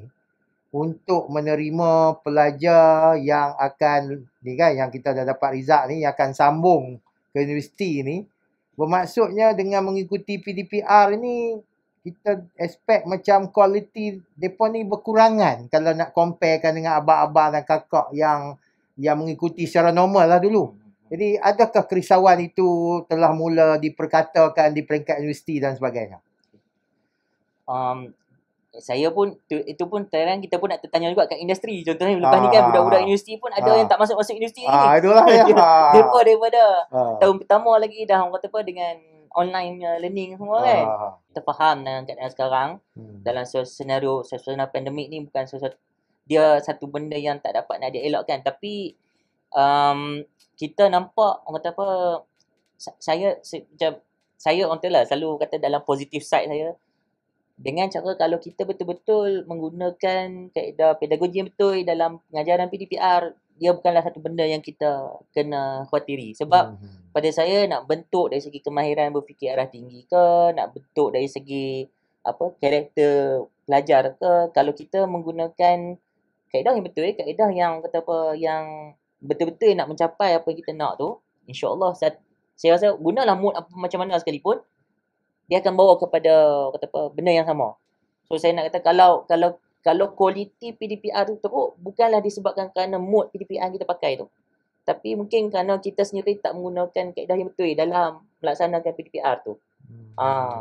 untuk menerima pelajar yang akan ni kan yang kita dah dapat result ni yang akan sambung ke universiti ni Bermaksudnya dengan mengikuti PDPR ni kita expect macam quality depa ni berkurangan kalau nak comparekan dengan abah-abah dan kakak yang yang mengikuti secara normal lah dulu. Jadi adakah kerisauan itu telah mula diperkatakan di peringkat universiti dan sebagainya? Um, saya pun tu, itu pun terang kita pun nak tertanya juga kat industri. Contohnya lepas ha, ni kan ah, budak-budak ah. universiti pun ada ha, yang tak masuk-masuk universiti ha, ni. itulah *laughs* ya. Depa daripada ha. tahun pertama lagi dah orang kata apa dengan online uh, learning semua ha. kan. Kita faham dengan keadaan sekarang hmm. dalam senario sesuatu pandemik ni bukan sesuatu dia satu benda yang tak dapat nak dielakkan tapi um, kita nampak orang kata apa saya macam saya orang tu lah selalu kata dalam positive side saya dengan cara kalau kita betul-betul menggunakan kaedah pedagogi yang betul dalam pengajaran PDPR dia bukanlah satu benda yang kita kena khuatiri sebab mm-hmm. pada saya nak bentuk dari segi kemahiran berfikir arah tinggi ke nak bentuk dari segi apa karakter pelajar ke kalau kita menggunakan kaedah yang betul kaedah yang kata apa yang betul-betul nak mencapai apa yang kita nak tu insyaallah saya rasa gunalah mood apa macam mana sekalipun dia akan bawa kepada kata apa benda yang sama. So saya nak kata kalau kalau kalau kualiti PDPR tu teruk bukanlah disebabkan kerana mod PDPR kita pakai tu. Tapi mungkin kerana kita sendiri tak menggunakan kaedah yang betul dalam melaksanakan PDPR tu. Hmm. Aa, ah.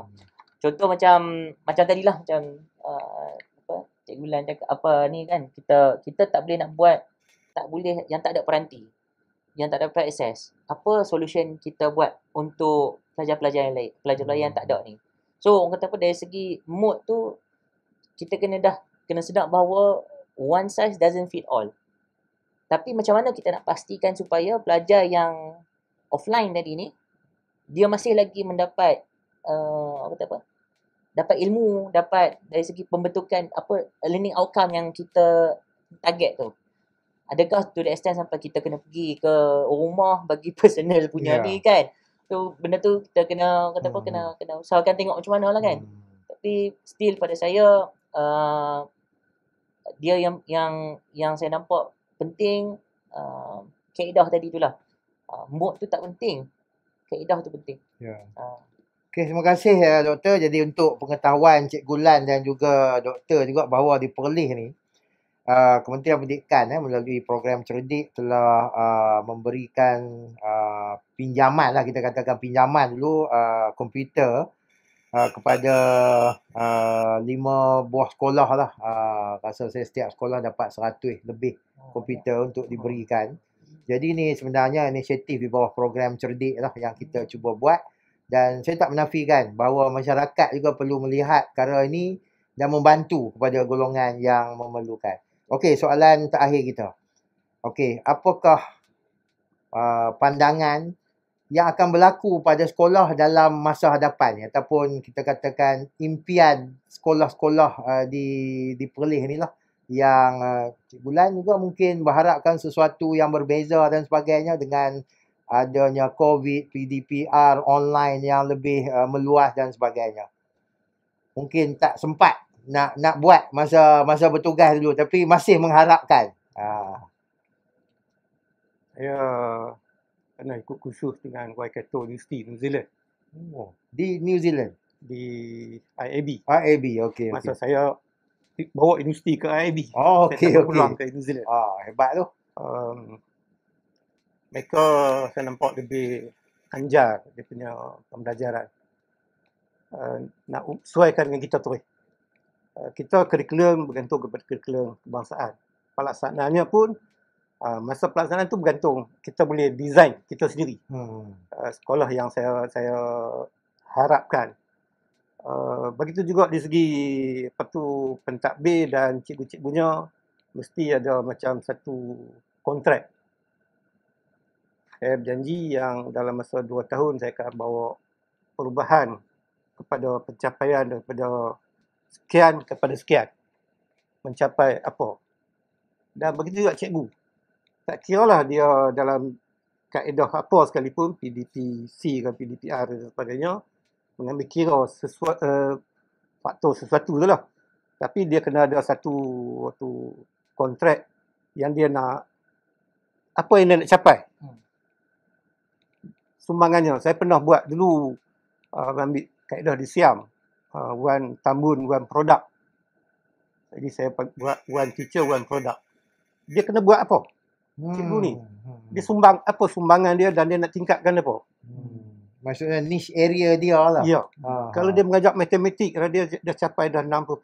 contoh macam macam tadilah macam uh, apa cikgu Lan cakap apa ni kan kita kita tak boleh nak buat tak boleh yang tak ada peranti yang tak dapat access apa solution kita buat untuk pelajar-pelajar yang lain, pelajar-pelajar yang hmm. tak ada ni. So orang kata apa dari segi mood tu kita kena dah kena sedar bahawa one size doesn't fit all. Tapi macam mana kita nak pastikan supaya pelajar yang offline tadi ni dia masih lagi mendapat uh, apa kata apa? Dapat ilmu, dapat dari segi pembentukan apa learning outcome yang kita target tu. Adakah to the extent sampai kita kena pergi ke rumah bagi *laughs* personal punya yeah. ni kan? So benda tu kita kena kata apa hmm. kena kena usahakan tengok macam mana lah kan. Hmm. Tapi still pada saya uh, dia yang yang yang saya nampak penting uh, kaedah tadi itulah, Uh, mood tu tak penting. Kaedah tu penting. Ya. Yeah. Uh. Okay, terima kasih ya doktor. Jadi untuk pengetahuan Cik Gulan dan juga doktor juga bahawa di Perlis ni Uh, Kementerian Pendidikan eh, melalui program cerdik telah uh, memberikan uh, pinjaman lah kita katakan pinjaman dulu uh, komputer uh, kepada uh, lima buah sekolah lah. Uh, rasa saya setiap sekolah dapat seratus lebih komputer untuk diberikan. Jadi ini sebenarnya inisiatif di bawah program cerdik lah yang kita cuba buat. Dan saya tak menafikan bahawa masyarakat juga perlu melihat perkara ini dan membantu kepada golongan yang memerlukan. Okey, soalan terakhir kita. Okey, apakah uh, pandangan yang akan berlaku pada sekolah dalam masa hadapan ataupun kita katakan impian sekolah-sekolah uh, di di Perlis ni lah yang uh, Bulan juga mungkin berharapkan sesuatu yang berbeza dan sebagainya dengan adanya COVID, PDPR online yang lebih uh, meluas dan sebagainya. Mungkin tak sempat nak nak buat masa masa bertugas dulu tapi masih mengharapkan. Ha. Saya kena ikut kursus dengan Waikato University New Zealand. Oh, di New Zealand di IAB. IAB, okey. Masa okay. saya bawa universiti ke IAB. Oh, okey, okey. Pulang ke New Zealand. Ah, oh, hebat tu. Um, mereka saya nampak lebih anjar dia punya pembelajaran. Uh, nak sesuaikan dengan kita tu. Eh, kita kurikulum bergantung kepada kurikulum kebangsaan. Pelaksanaannya pun uh, masa pelaksanaan tu bergantung kita boleh design kita sendiri. Hmm. Uh, sekolah yang saya saya harapkan. Uh, begitu juga di segi apa tu pentadbir dan cikgu-cikgunya mesti ada macam satu kontrak. Saya berjanji yang dalam masa dua tahun saya akan bawa perubahan kepada pencapaian daripada sekian kepada sekian mencapai apa dan begitu juga cikgu tak kira lah dia dalam kaedah apa sekalipun PDPC ke PDPR dan sebagainya mengambil kira sesuatu uh, eh, faktor sesuatu tu lah tapi dia kena ada satu waktu kontrak yang dia nak apa yang dia nak capai hmm. sumbangannya saya pernah buat dulu uh, ambil kaedah di Siam uh, one tambun one product. Jadi saya buat one teacher one product. Dia kena buat apa? Cikgu ni. Hmm, hmm, hmm. Dia sumbang apa sumbangan dia dan dia nak tingkatkan apa? Hmm. Maksudnya niche area dia lah. Ya. Ha. Kalau dia mengajar matematik, dia dah capai dah 60%.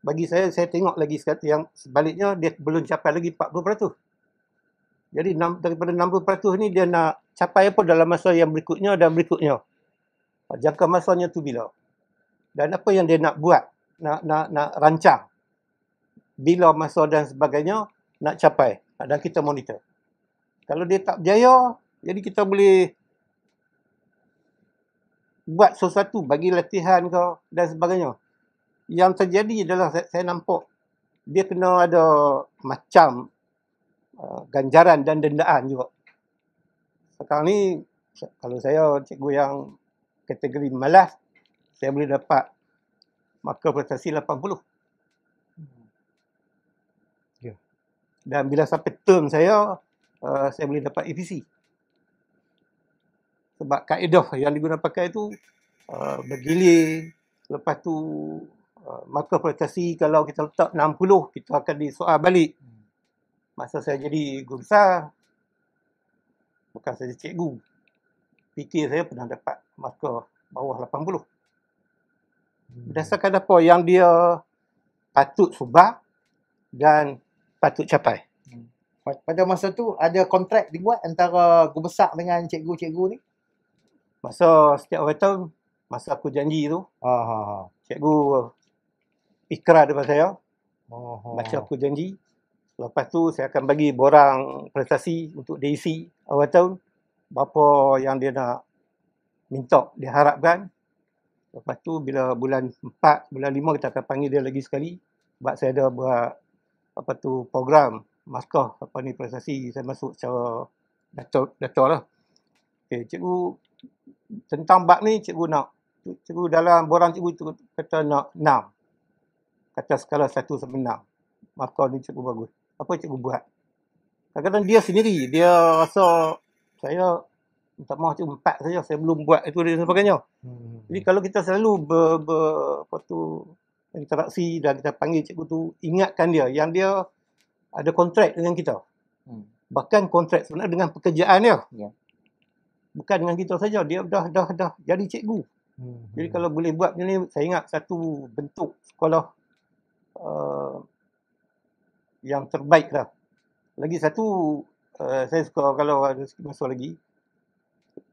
Bagi saya, saya tengok lagi sekali yang sebaliknya dia belum capai lagi 40%. Jadi daripada 60% ni dia nak capai apa dalam masa yang berikutnya dan berikutnya. Hmm jangka masanya tu bila dan apa yang dia nak buat nak nak nak rancang bila masa dan sebagainya nak capai dan kita monitor kalau dia tak berjaya jadi kita boleh buat sesuatu bagi latihan ke dan sebagainya yang terjadi adalah saya, saya nampak dia kena ada macam uh, ganjaran dan dendaan juga sekarang ni kalau saya cikgu yang kategori malas, saya boleh dapat maka prestasi 80. Ya. Dan bila sampai term saya, uh, saya boleh dapat APC. Sebab kaedah yang digunakan pakai tu, uh, bergilir. Lepas tu, uh, markah prestasi kalau kita letak 60, kita akan disoal balik. Masa saya jadi guru besar, bukan saja cikgu. Fikir saya pernah dapat maka bawah 80. Hmm. Berdasarkan apa yang dia patut sebab dan patut capai. Hmm. Pada masa tu ada kontrak dibuat antara guru besar dengan cikgu-cikgu ni. Masa setiap orang tahu masa aku janji tu. Ha, ha ha Cikgu ikrar depan saya. Oh, Macam ha. aku janji. Lepas tu saya akan bagi borang prestasi untuk DC awal tahun. Berapa yang dia nak Mintok dia harapkan lepas tu bila bulan 4 bulan 5 kita akan panggil dia lagi sekali sebab saya ada buat apa tu program markah apa ni prestasi saya masuk secara dato lah okey cikgu tentang bab ni cikgu nak cikgu dalam borang cikgu tu kata nak 6 kata skala 1 sampai 6 markah ni cikgu bagus apa cikgu buat kadang-kadang dia sendiri dia rasa saya minta maaf tu empat saja saya belum buat itu dan sebagainya. Hmm. Jadi kalau kita selalu ber, ber apa tu interaksi dan kita panggil cikgu tu ingatkan dia yang dia ada kontrak dengan kita. Hmm. Bahkan kontrak sebenarnya dengan pekerjaan dia. Yeah. Bukan dengan kita saja dia dah dah dah jadi cikgu. Hmm. Jadi kalau boleh buat ni saya ingat satu bentuk sekolah uh, yang terbaik lah. Lagi satu uh, saya suka kalau ada masa lagi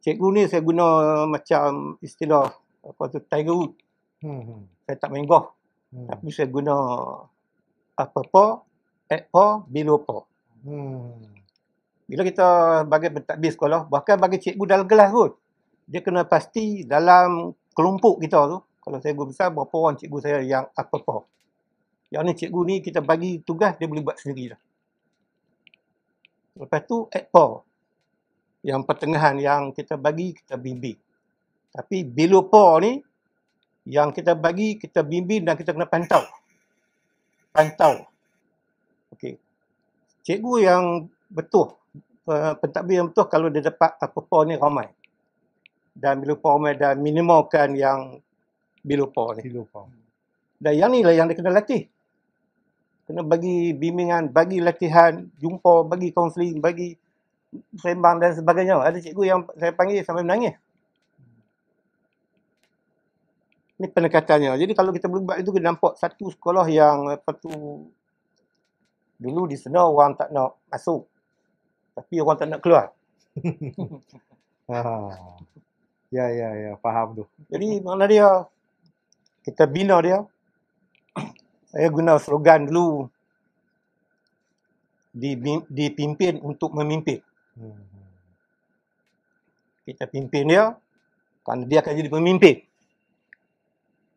cikgu ni saya guna macam istilah apa tu Tiger Woods. Hmm, hmm. Saya tak main golf. Hmm. Tapi saya guna apa apa at apa bila apa. Hmm. Bila kita bagi pentadbir sekolah, bahkan bagi cikgu dalam kelas pun. Dia kena pasti dalam kelompok kita tu. Kalau saya guru besar, berapa orang cikgu saya yang apa apa. Yang ni cikgu ni kita bagi tugas, dia boleh buat sendiri lah. Lepas tu, at Paul yang pertengahan yang kita bagi kita bimbing. Tapi below four ni yang kita bagi kita bimbing dan kita kena pantau. Pantau. Okey. Cikgu yang betul eh, pentadbir yang betul kalau dia dapat apa uh, four ni ramai. Dan below four ramai dan minimalkan yang below four ni. Below four. Dan yang ni lah yang dia kena latih. Kena bagi bimbingan, bagi latihan, jumpa, bagi konseling, bagi sembang dan sebagainya. Ada cikgu yang saya panggil sampai menangis. Ini pendekatannya. Jadi kalau kita berubat itu, kita nampak satu sekolah yang lepas tu dulu di sana orang tak nak masuk. Tapi orang tak nak keluar. *laughs* ah. Ya, ya, ya. Faham tu. Jadi mana dia? Kita bina dia. *coughs* Saya guna slogan dulu dipimpin untuk memimpin. Hmm. Kita pimpin dia kan dia akan jadi pemimpin.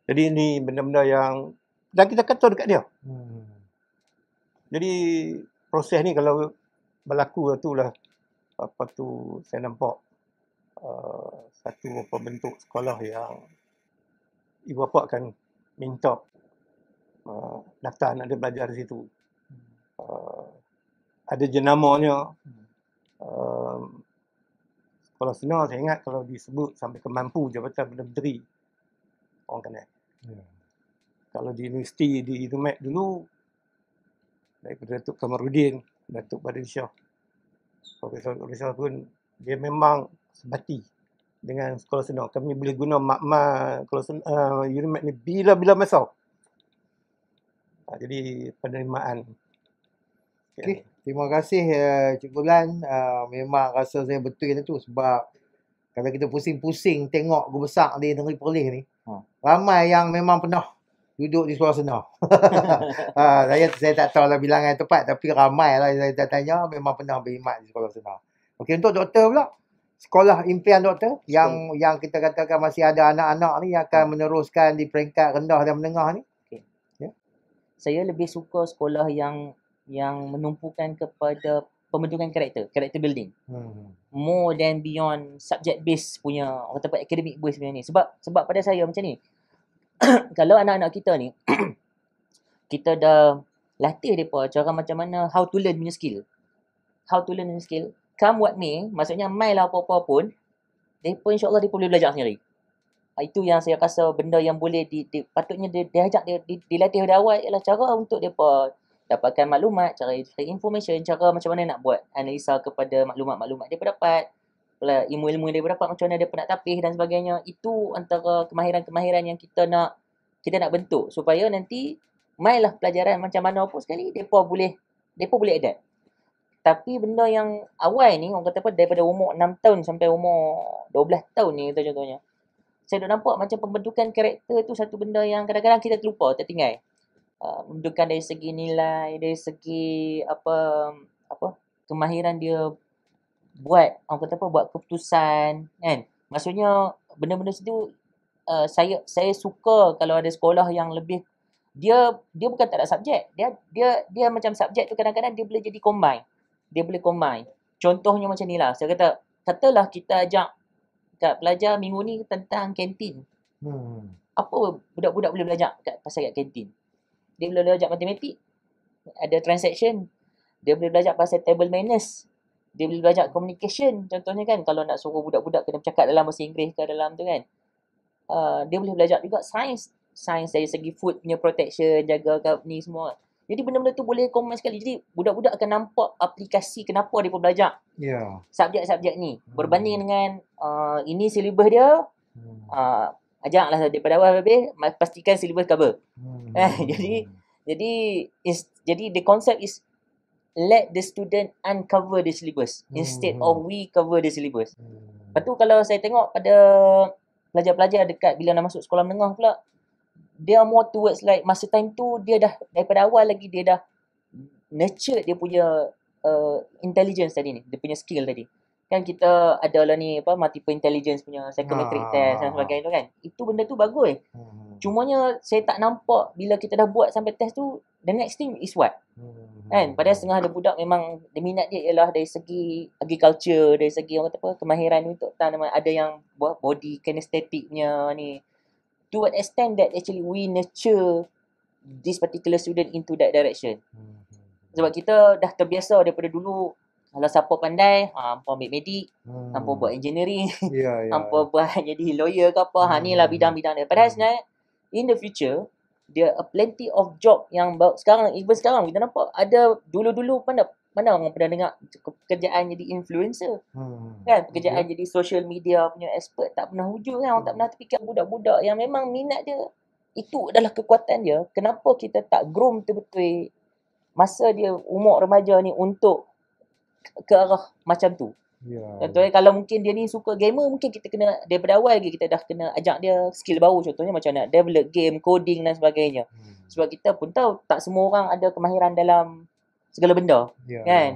Jadi ini benda-benda yang dan kita kata dekat dia. Hmm. Jadi proses ni kalau berlaku tu lah apa tu saya nampak uh, satu apa bentuk sekolah yang ibu bapa akan minta uh, daftar anak dia belajar di situ. Hmm. Uh, ada jenamanya, hmm uh, kalau senar saya ingat kalau disebut sampai ke mampu jabatan benda menteri orang kena yeah. kalau di universiti di Irumat dulu daripada Datuk Kamarudin Datuk Badin Shah Profesor Rizal pun dia memang sebati dengan sekolah senar. Kami boleh guna makma kalau senar uh, eh, ni bila-bila masa. Uh, jadi penerimaan. Okay. okay terima kasih uh, Cik Bulan. Uh, ah, memang rasa saya betul lah tu sebab kalau kita pusing-pusing tengok gua besar di negeri Perlis ni. Ha. Ramai yang memang pernah duduk di suara sana. ha, *laughs* saya, saya tak tahu lah bilangan yang tepat tapi ramai lah yang saya tanya memang pernah berkhidmat di suara sana. Okey untuk doktor pula. Sekolah impian doktor yang yang kita katakan masih ada anak-anak ni yang akan ha. meneruskan di peringkat rendah dan menengah ni. Okay. Yeah? Saya lebih suka sekolah yang yang menumpukan kepada pembentukan karakter, character building. Hmm. More than beyond subject based punya orang kata academic based punya ni. Sebab sebab pada saya macam ni. *coughs* kalau anak-anak kita ni *coughs* kita dah latih depa cara macam mana how to learn new skill. How to learn new skill. Come what may, maksudnya mai lah apa-apa pun, depa insya-Allah depa boleh belajar sendiri. Ah, itu yang saya rasa benda yang boleh di, di patutnya dia, dia ajak dia, di, dilatih dari awal ialah cara untuk depa dapatkan maklumat, cara free information, cara macam mana nak buat analisa kepada maklumat-maklumat dia dapat ilmu-ilmu dia dapat macam mana dia pernah tapih dan sebagainya itu antara kemahiran-kemahiran yang kita nak kita nak bentuk supaya nanti mainlah pelajaran macam mana pun sekali depa boleh depa boleh adapt tapi benda yang awal ni orang kata apa daripada umur 6 tahun sampai umur 12 tahun ni contohnya saya dah nampak macam pembentukan karakter tu satu benda yang kadang-kadang kita terlupa tertinggal Uh, mendudukan dari segi nilai, dari segi apa apa kemahiran dia buat orang kata apa buat keputusan kan. Maksudnya benda-benda situ uh, saya saya suka kalau ada sekolah yang lebih dia dia bukan tak ada subjek. Dia dia dia macam subjek tu kadang-kadang dia boleh jadi combine. Dia boleh combine. Contohnya macam nilah. Saya kata katalah kita ajak kat pelajar minggu ni tentang kantin. Hmm. Apa budak-budak boleh belajar kat pasal kat kantin? dia boleh belajar matematik ada transaction dia boleh belajar pasal table manners dia boleh belajar communication contohnya kan kalau nak suruh budak-budak kena bercakap dalam bahasa Inggeris ke dalam tu kan uh, dia boleh belajar juga sains sains dari segi food punya protection jaga ni semua jadi benda-benda tu boleh komen sekali jadi budak-budak akan nampak aplikasi kenapa dia pun belajar yeah. subjek-subjek ni berbanding hmm. dengan uh, ini silibus dia hmm. uh, ajaklah ah, lah daripada awal habis pastikan syllabus cover. Hmm. Eh, *laughs* jadi jadi is jadi the concept is let the student uncover the syllabus hmm. instead of we cover the syllabus. Hmm. Lepas tu kalau saya tengok pada pelajar-pelajar dekat bila nak masuk sekolah menengah pula dia more towards like masa time tu dia dah daripada awal lagi dia dah nurture dia punya uh, intelligence tadi ni dia punya skill tadi kan kita ada lah ni apa multiple intelligence punya psychometric ha. test dan ah, ah. sebagainya tu kan itu benda tu bagus eh. hmm. cumanya saya tak nampak bila kita dah buat sampai test tu the next thing is what hmm. kan pada setengah ada budak memang dia minat dia ialah dari segi agriculture dari segi orang kata apa kemahiran untuk tanam ada yang buat body kinesthetiknya ni to what extent that actually we nurture this particular student into that direction hmm. sebab kita dah terbiasa daripada dulu kalau siapa pandai ha hampa ambil medik hmm. hampa buat engineering *laughs* ya yeah, yeah. buat *laughs* jadi lawyer ke apa ha, lah hmm. ha inilah bidang-bidang dia padahal hmm. sebenarnya in the future there are plenty of job yang sekarang even sekarang kita nampak ada dulu-dulu mana mana orang pernah dengar pekerjaan jadi influencer hmm. kan pekerjaan yeah. jadi social media punya expert tak pernah wujud kan orang tak hmm. pernah terfikir budak-budak yang memang minat dia itu adalah kekuatan dia kenapa kita tak groom betul-betul masa dia umur remaja ni untuk ke arah macam tu. Ya. Yeah. Contohnya kalau mungkin dia ni suka gamer, mungkin kita kena daripada awal lagi kita dah kena ajak dia skill baru contohnya macam nak develop game, coding dan sebagainya. Hmm. Sebab kita pun tahu tak semua orang ada kemahiran dalam segala benda. Yeah. Kan?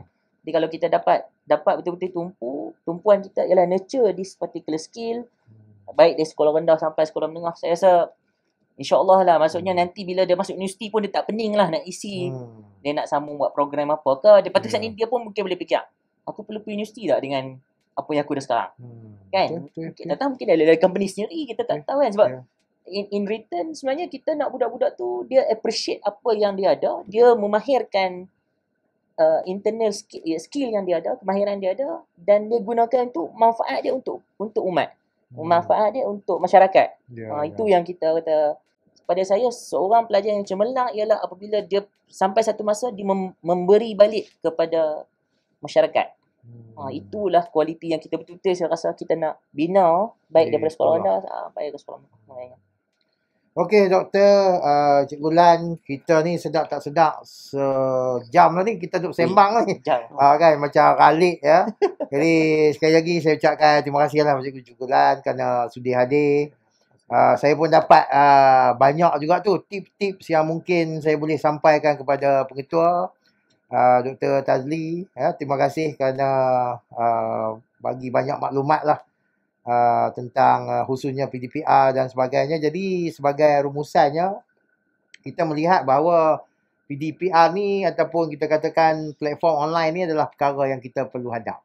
Jadi kalau kita dapat dapat betul-betul tumpu, tumpuan kita ialah nurture this particular skill. Hmm. Baik dari sekolah rendah sampai sekolah menengah, saya rasa InsyaAllah lah Maksudnya hmm. nanti bila dia masuk universiti pun Dia tak pening lah nak isi hmm. Dia nak sambung buat program apa ke Lepas tu yeah. dia pun mungkin boleh fikir Aku perlu pergi universiti tak dengan Apa yang aku dah sekarang hmm. Kan okay, okay, okay. Kita tahu mungkin dari company sendiri Kita tak okay. Ya. tahu kan sebab yeah. in, in return sebenarnya kita nak budak-budak tu Dia appreciate apa yang dia ada Dia memahirkan uh, Internal skill, ya, skill yang dia ada Kemahiran dia ada Dan dia gunakan tu Manfaat dia untuk Untuk umat hmm. Manfaat dia untuk masyarakat yeah, ya, uh, yeah. Itu yang kita kata pada saya seorang pelajar yang cemerlang ialah apabila dia sampai satu masa dia mem- memberi balik kepada masyarakat. Ha, hmm. Ha, itulah kualiti yang kita betul-betul saya rasa kita nak bina baik Di daripada sekolah anda sampai ke sekolah mereka. Ha, ha, ya. Okey doktor, uh, Cikgu Lan, kita ni sedap tak sedap sejam lah ni kita duduk sembang ni. Uh, kan macam ralik ya. *laughs* Jadi sekali lagi saya ucapkan terima kasih lah Cikgu Lan kerana sudi hadir. Ah, saya pun dapat uh, banyak juga tu tips-tips yang mungkin saya boleh sampaikan kepada pengetua uh, ah, Dr. Tazli. Ya, terima kasih kerana uh, bagi banyak maklumat lah uh, tentang uh, khususnya PDPR dan sebagainya. Jadi sebagai rumusannya, kita melihat bahawa PDPR ni ataupun kita katakan platform online ni adalah perkara yang kita perlu hadap.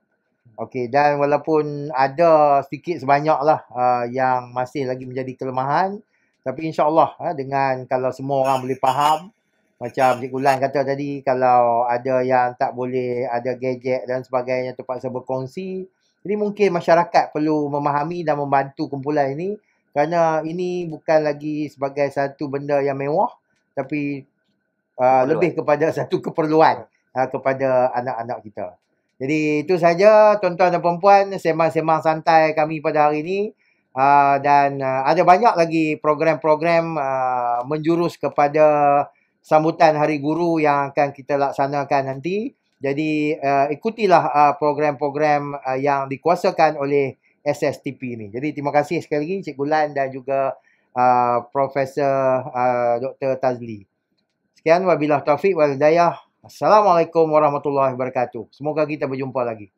Okey dan walaupun ada sedikit sebanyak lah uh, yang masih lagi menjadi kelemahan tapi insyaAllah uh, dengan kalau semua orang boleh faham macam Cik Gulan kata tadi kalau ada yang tak boleh ada gadget dan sebagainya terpaksa berkongsi jadi mungkin masyarakat perlu memahami dan membantu kumpulan ini kerana ini bukan lagi sebagai satu benda yang mewah tapi uh, lebih kepada satu keperluan uh, kepada anak-anak kita. Jadi itu saja tuan-tuan dan puan-puan sembang-sembang santai kami pada hari ini uh, dan uh, ada banyak lagi program-program uh, menjurus kepada sambutan Hari Guru yang akan kita laksanakan nanti. Jadi uh, ikutilah program-program uh, yang dikuasakan oleh SSTP ini. Jadi terima kasih sekali lagi Cik Gulan dan juga uh, Profesor uh, Dr. Tazli. Sekian wabillah taufik wal hidayah. Assalamualaikum warahmatullahi wabarakatuh. Semoga kita berjumpa lagi.